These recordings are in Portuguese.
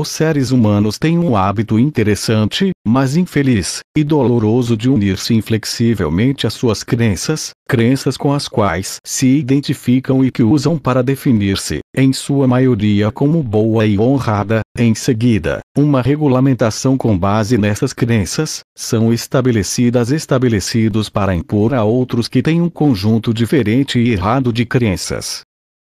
Os seres humanos têm um hábito interessante, mas infeliz e doloroso de unir-se inflexivelmente às suas crenças, crenças com as quais se identificam e que usam para definir-se, em sua maioria como boa e honrada. Em seguida, uma regulamentação com base nessas crenças são estabelecidas estabelecidos para impor a outros que têm um conjunto diferente e errado de crenças.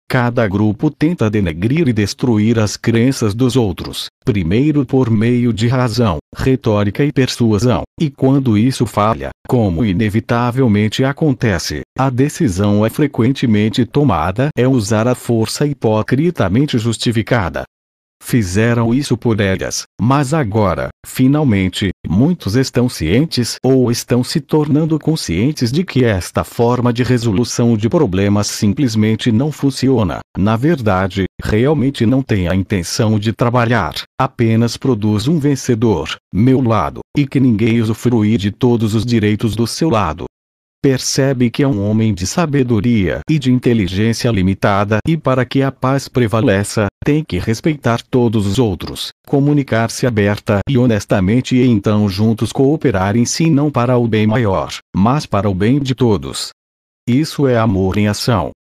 Cada grupo tenta denegrir e destruir as crenças dos outros, primeiro por meio de razão, retórica e persuasão, e quando isso falha, como inevitavelmente acontece, a decisão é frequentemente tomada é usar a força hipocritamente justificada, fizeram isso por elas, mas agora, finalmente, muitos estão cientes ou estão se tornando conscientes de que esta forma de resolução de problemas simplesmente não funciona. Na verdade, realmente não tem a intenção de trabalhar, apenas produz um vencedor, meu lado, e que ninguém usufrui de todos os direitos do seu lado percebe que é um homem de sabedoria e de inteligência limitada e para que a paz prevaleça, tem que respeitar todos os outros, comunicar-se aberta e honestamente e então juntos cooperarem sim não para o bem maior, mas para o bem de todos. Isso é amor em ação.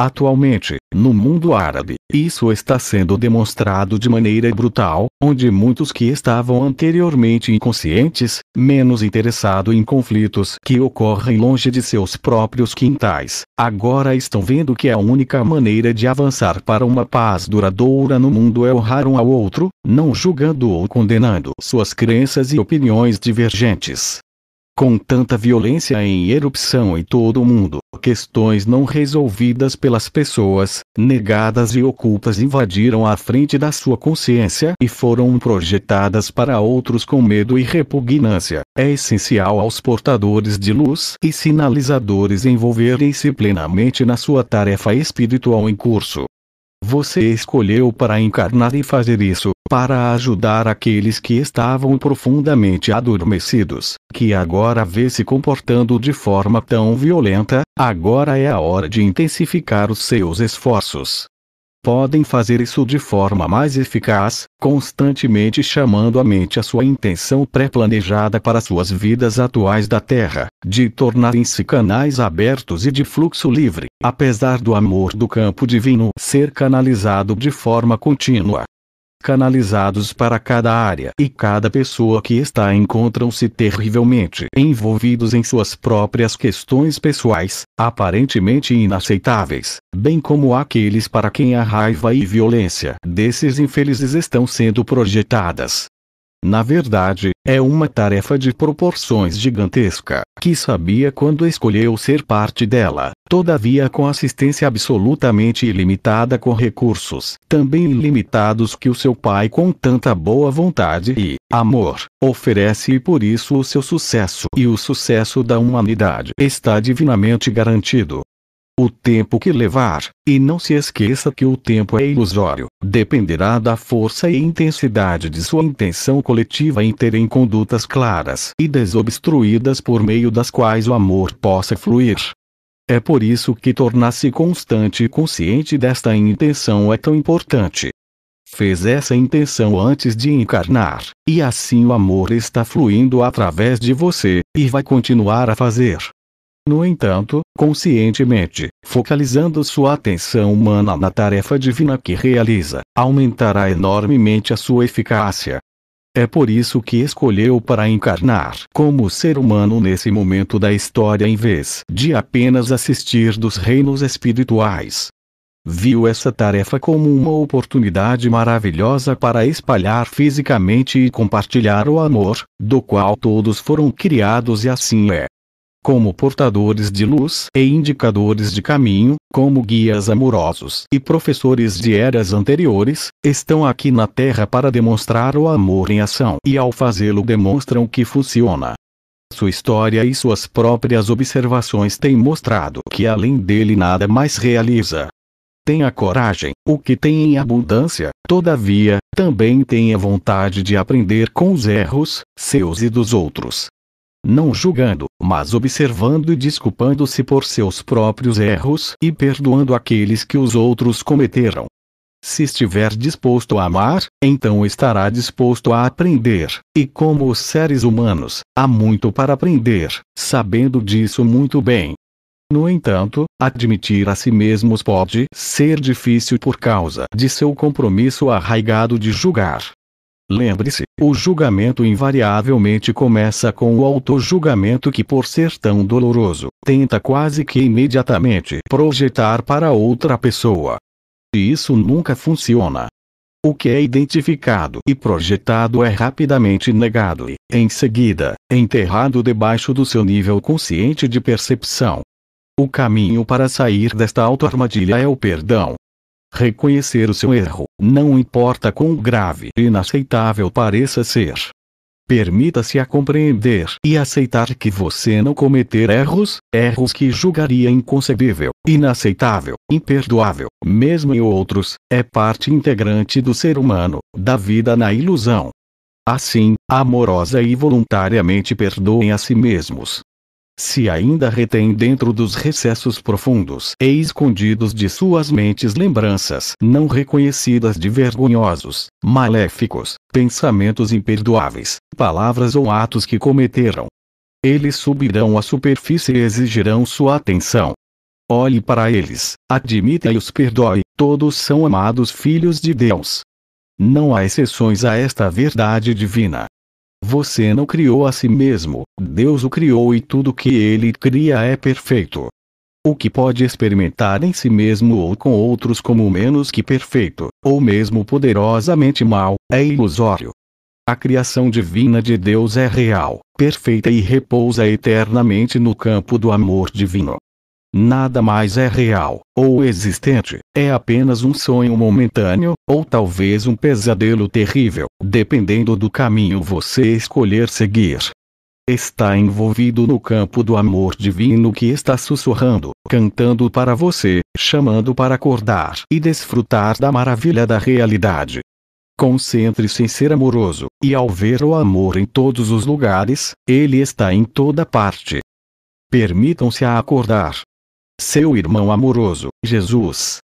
Atualmente, no mundo árabe, isso está sendo demonstrado de maneira brutal, onde muitos que estavam anteriormente inconscientes, menos interessados em conflitos que ocorrem longe de seus próprios quintais, agora estão vendo que a única maneira de avançar para uma paz duradoura no mundo é honrar um ao outro, não julgando ou condenando suas crenças e opiniões divergentes com tanta violência em erupção em todo o mundo, questões não resolvidas pelas pessoas, negadas e ocultas invadiram a frente da sua consciência e foram projetadas para outros com medo e repugnância. É essencial aos portadores de luz e sinalizadores envolverem-se plenamente na sua tarefa espiritual em curso. Você escolheu para encarnar e fazer isso, para ajudar aqueles que estavam profundamente adormecidos, que agora vê se comportando de forma tão violenta, agora é a hora de intensificar os seus esforços podem fazer isso de forma mais eficaz, constantemente chamando a mente à sua intenção pré-planejada para suas vidas atuais da Terra, de tornarem-se canais abertos e de fluxo livre, apesar do amor do campo divino ser canalizado de forma contínua, canalizados para cada área e cada pessoa que está encontram-se terrivelmente envolvidos em suas próprias questões pessoais, aparentemente inaceitáveis, bem como aqueles para quem a raiva e violência desses infelizes estão sendo projetadas, na verdade, é uma tarefa de proporções gigantesca, que sabia quando escolheu ser parte dela, todavia com assistência absolutamente ilimitada com recursos, também ilimitados que o seu pai com tanta boa vontade e amor oferece e por isso o seu sucesso e o sucesso da humanidade está divinamente garantido o tempo que levar, e não se esqueça que o tempo é ilusório, dependerá da força e intensidade de sua intenção coletiva em terem condutas claras e desobstruídas por meio das quais o amor possa fluir. É por isso que tornar-se constante e consciente desta intenção é tão importante. Fez essa intenção antes de encarnar, e assim o amor está fluindo através de você, e vai continuar a fazer. No entanto, conscientemente, focalizando sua atenção humana na tarefa divina que realiza, aumentará enormemente a sua eficácia. É por isso que escolheu para encarnar como ser humano nesse momento da história em vez de apenas assistir dos reinos espirituais. Viu essa tarefa como uma oportunidade maravilhosa para espalhar fisicamente e compartilhar o amor, do qual todos foram criados e assim é como portadores de luz e indicadores de caminho, como guias amorosos e professores de eras anteriores, estão aqui na Terra para demonstrar o amor em ação e ao fazê-lo demonstram que funciona. Sua história e suas próprias observações têm mostrado que além dele nada mais realiza. Tenha coragem, o que tem em abundância, todavia, também tenha vontade de aprender com os erros, seus e dos outros, não julgando, mas observando e desculpando-se por seus próprios erros e perdoando aqueles que os outros cometeram. Se estiver disposto a amar, então estará disposto a aprender, e como os seres humanos, há muito para aprender, sabendo disso muito bem. No entanto, admitir a si mesmos pode ser difícil por causa de seu compromisso arraigado de julgar Lembre-se, o julgamento invariavelmente começa com o auto-julgamento que, por ser tão doloroso, tenta quase que imediatamente projetar para outra pessoa. E isso nunca funciona. O que é identificado e projetado é rapidamente negado e, em seguida, enterrado debaixo do seu nível consciente de percepção. O caminho para sair desta auto-armadilha é o perdão, Reconhecer o seu erro, não importa quão grave e inaceitável pareça ser. Permita-se a compreender e aceitar que você não cometer erros, erros que julgaria inconcebível, inaceitável, imperdoável, mesmo em outros, é parte integrante do ser humano, da vida na ilusão. Assim, amorosa e voluntariamente perdoem a si mesmos, se ainda retém dentro dos recessos profundos e escondidos de suas mentes lembranças não reconhecidas de vergonhosos, maléficos, pensamentos imperdoáveis, palavras ou atos que cometeram. Eles subirão à superfície e exigirão sua atenção. Olhe para eles, admita e os perdoe, todos são amados filhos de Deus. Não há exceções a esta verdade divina. Você não criou a si mesmo, Deus o criou e tudo que ele cria é perfeito. O que pode experimentar em si mesmo ou com outros como menos que perfeito, ou mesmo poderosamente mal, é ilusório. A criação divina de Deus é real, perfeita e repousa eternamente no campo do amor divino. Nada mais é real, ou existente, é apenas um sonho momentâneo, ou talvez um pesadelo terrível, dependendo do caminho você escolher seguir. Está envolvido no campo do amor divino que está sussurrando, cantando para você, chamando para acordar e desfrutar da maravilha da realidade. Concentre-se em ser amoroso, e ao ver o amor em todos os lugares, ele está em toda parte. Permitam-se a acordar, seu irmão amoroso, Jesus,